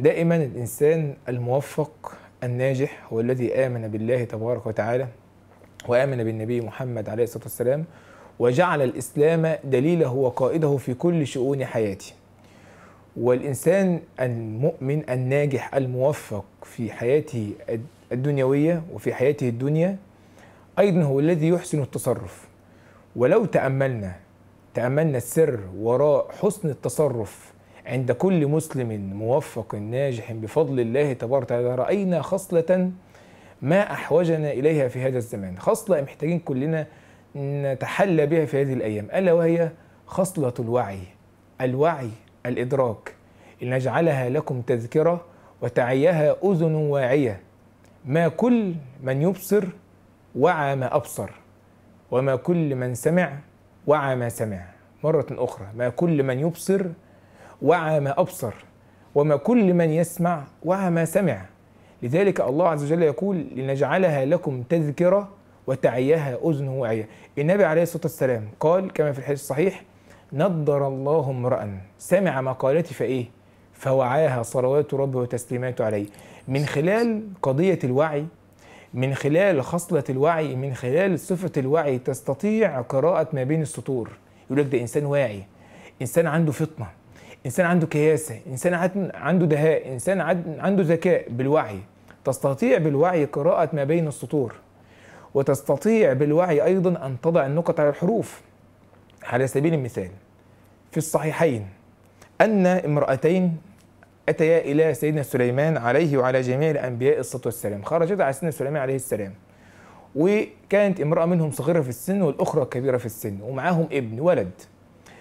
دائما الإنسان الموفق الناجح هو الذي آمن بالله تبارك وتعالى وآمن بالنبي محمد عليه الصلاة والسلام وجعل الإسلام دليله وقائده في كل شؤون حياته والإنسان المؤمن الناجح الموفق في حياته الدنيوية وفي حياته الدنيا أيضا هو الذي يحسن التصرف ولو تأملنا تأملنا السر وراء حسن التصرف عند كل مسلم موفق ناجح بفضل الله تبارك وتعالى رأينا خصلة ما أحوجنا إليها في هذا الزمان خصلة محتاجين كلنا نتحلى بها في هذه الأيام ألا وهي خصلة الوعي الوعي الإدراك لنجعلها لكم تذكرة وتعيها أذن واعية ما كل من يبصر وعى ما أبصر وما كل من سمع وعى ما سمع مرة أخرى ما كل من يبصر وعى ما أبصر وما كل من يسمع وعى ما سمع لذلك الله عز وجل يقول لنجعلها لكم تذكرة وتعيها أذن واعية النبي عليه الصلاة والسلام قال كما في الحديث الصحيح نضر الله امرأ سمع مقالتي فإيه فوعاها صلوات ربه وتسليماته عليه من خلال قضية الوعي من خلال خصلة الوعي من خلال صفة الوعي تستطيع قراءة ما بين السطور يقول لك ده إنسان واعي إنسان عنده فطنة انسان عنده كياسه انسان عنده دهاء انسان عنده ذكاء بالوعي تستطيع بالوعي قراءه ما بين السطور وتستطيع بالوعي ايضا ان تضع النقط على الحروف على سبيل المثال في الصحيحين ان امراتين اتيا الى سيدنا سليمان عليه وعلى جميع الانبياء الصلاه والسلام خرجتا على سيدنا سليمان عليه السلام وكانت امراه منهم صغيره في السن والاخرى كبيره في السن ومعاهم ابن ولد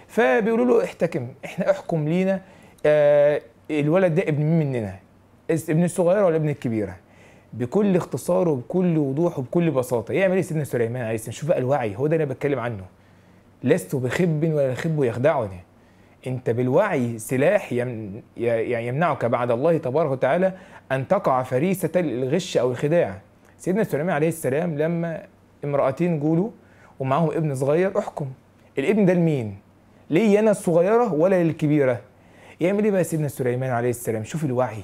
فبيقولوا له احتكم احنا احكم لينا آه، الولد ده ابن مين مننا ابن الصغيره ولا ابن الكبيره بكل اختصار وبكل وضوح وبكل بساطه يعمل ايه سيدنا سليمان عليه السلام شوف بقى الوعي هو ده انا بتكلم عنه لست بخب ولا الخب يخدعني انت بالوعي سلاح يعني يمنعك بعد الله تبارك وتعالى ان تقع فريسه الغش او الخداع سيدنا سليمان عليه السلام لما امرأتين جوله ومعاهم ابن صغير احكم الابن ده لمين ليا انا الصغيره ولا للكبيره يعمل ايه بقى سيدنا سليمان عليه السلام شوف الوعي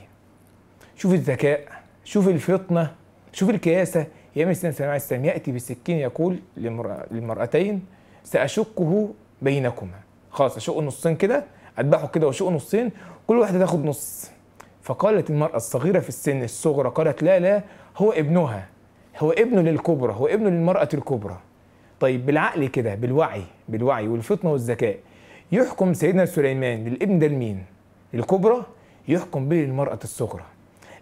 شوف الذكاء شوف الفطنه شوف الكياسه يعمل إيه سيدنا سليمان عليه السلام ياتي بالسكين يقول للمرأتين ساشقه بينكما خلاص اشق نصين كده اذبحه كده واشق نصين كل واحده تاخد نص فقالت المرأة الصغيرة في السن الصغرى قالت لا لا هو ابنها هو ابنه للكبرى هو ابنه للمرأة الكبرى طيب بالعقل كده بالوعي بالوعي والفطنة والذكاء يحكم سيدنا سليمان للابن ده لمين؟ الكبرى يحكم به للمرأة الصغرى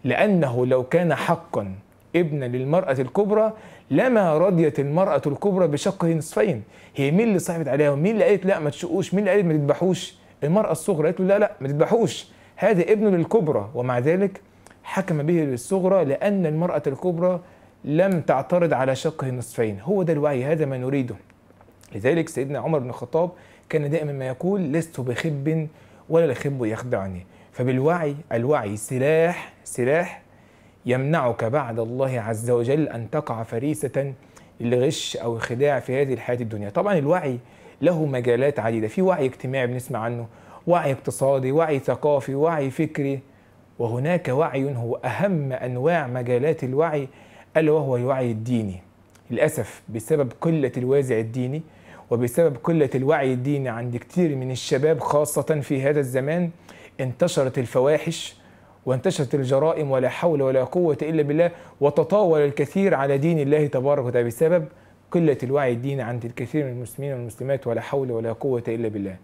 لأنه لو كان حقا ابنا للمرأة الكبرى لما رضيت المرأة الكبرى بشقه نصفين هي مين اللي صعبت عليها ومين اللي قالت لا ما تشقوش مين اللي قالت ما تذبحوش المرأة الصغرى قالت له لا لا ما تذبحوش هذا ابن للكبرى ومع ذلك حكم به للصغرى لأن المرأة الكبرى لم تعترض على شقه نصفين هو ده الوعي هذا ما نريده لذلك سيدنا عمر بن الخطاب كان دائما ما يقول لست بخب ولا الخب يخدعني فبالوعي الوعي سلاح سلاح يمنعك بعد الله عز وجل أن تقع فريسة للغش أو الخداع في هذه الحياة الدنيا طبعا الوعي له مجالات عديدة في وعي اجتماعي بنسمع عنه وعي اقتصادي وعي ثقافي وعي فكري وهناك وعي هو أهم أنواع مجالات الوعي ألا وهو الوعي الديني للأسف بسبب قلة الوازع الديني وبسبب قلة الوعي الديني عند كتير من الشباب خاصة في هذا الزمان انتشرت الفواحش وانتشرت الجرائم ولا حول ولا قوة إلا بالله وتطاول الكثير على دين الله تبارك وتعالى بسبب قلة الوعي الديني عند الكثير من المسلمين والمسلمات ولا حول ولا قوة إلا بالله